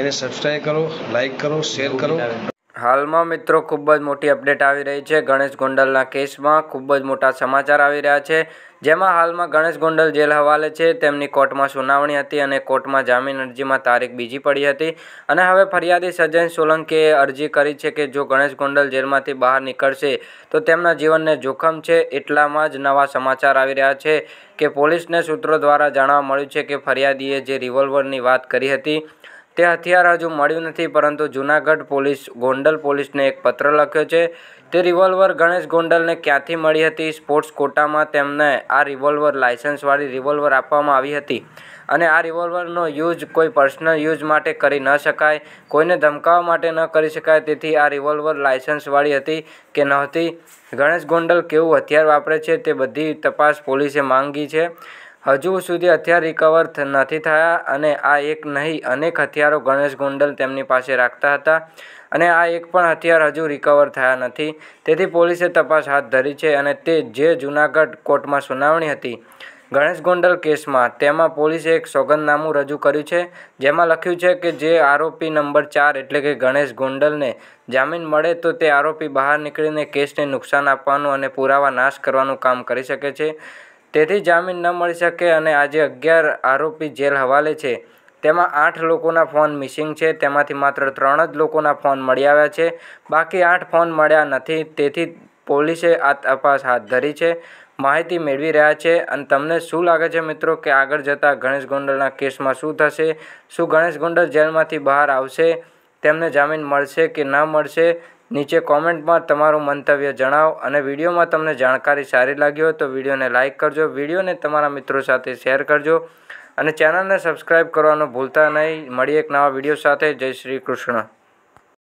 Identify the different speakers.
Speaker 1: એને સબસ્ક્રાઈબ કરો લાઇક કરો શેર કરો હાલમાં મિત્રો ખૂબ જ મોટી અપડેટ આવી રહી છે ગણેશ ગોંડલના કેસમાં ખૂબ જ મોટા સમાચાર આવી રહ્યા છે જેમાં હાલમાં ગણેશ ગોંડલ જેલ હવાલે છે તેમની કોર્ટમાં સુનાવણી હતી અને કોર્ટમાં જામીન અરજીમાં તારીખ બીજી પડી હતી અને હવે ફરિયાદી સજન સોલંકીએ અરજી કરી છે કે જો ગણેશ ગોંડલ જેલમાંથી બહાર નીકળશે તો તેમના જીવનને જોખમ છે એટલામાં જ નવા સમાચાર આવી રહ્યા છે કે પોલીસને સૂત્રો દ્વારા જાણવા મળ્યું છે કે ફરિયાદીએ જે રિવોલ્વરની વાત કરી હતી તે હથિયાર હજુ મળ્યું નથી પરંતુ જુનાગઢ પોલીસ ગોંડલ પોલીસને એક પત્ર લખ્યો છે તે રિવોલ્વર ગણેશ ગોંડલને ક્યાંથી મળી હતી સ્પોર્ટ્સ કોટામાં તેમને આ રિવોલ્વર લાયસન્સવાળી રિવોલ્વર આપવામાં આવી હતી અને આ રિવોલ્વરનો યુઝ કોઈ પર્સનલ યુઝ માટે કરી ન શકાય કોઈને ધમકાવવા માટે ન કરી શકાય તેથી આ રિવોલ્વર લાયસન્સવાળી હતી કે નહોતી ગણેશ ગોંડલ કેવું હથિયાર વાપરે છે તે બધી તપાસ પોલીસે માંગી છે હજુ સુધી હથિયાર રિકવર નથી થયા અને આ એક નહીં અનેક હથિયારો ગણેશ ગુંડલ તેમની પાસે રાખતા હતા અને આ એક પણ હથિયાર હજુ રિકવર થયા નથી તેથી પોલીસે તપાસ હાથ ધરી છે અને તે જે જૂનાગઢ કોર્ટમાં સુનાવણી હતી ગણેશ ગોંડલ કેસમાં તેમાં પોલીસે એક સોગંદનામું રજૂ કર્યું છે જેમાં લખ્યું છે કે જે આરોપી નંબર ચાર એટલે કે ગણેશ ગોંડલને જામીન મળે તો તે આરોપી બહાર નીકળીને કેસને નુકસાન આપવાનું અને પુરાવા નાશ કરવાનું કામ કરી શકે છે તેથી જામીન ન મળી શકે અને આજે અગિયાર આરોપી જેલ હવાલે છે તેમાં આઠ લોકોના ફોન મિસિંગ છે તેમાંથી માત્ર ત્રણ જ લોકોના ફોન મળી આવ્યા છે બાકી આઠ ફોન મળ્યા નથી તેથી પોલીસે આ તપાસ હાથ ધરી છે માહિતી મેળવી રહ્યા છે અને તમને શું લાગે છે મિત્રો કે આગળ જતાં ગણેશ ગોંડલના કેસમાં શું થશે શું ગણેશ ગોંડલ જેલમાંથી બહાર આવશે તેમને જામીન મળશે કે ન મળશે નીચે કોમેન્ટમાં તમારું મંતવ્ય જણાવો અને વિડીયોમાં તમને જાણકારી સારી લાગી હોય તો વિડીયોને લાઇક કરજો વિડીયોને તમારા મિત્રો સાથે શેર કરજો અને ચેનલને સબસ્ક્રાઈબ કરવાનું ભૂલતા નહીં મળીએ એક નવા વિડીયો સાથે જય શ્રી કૃષ્ણ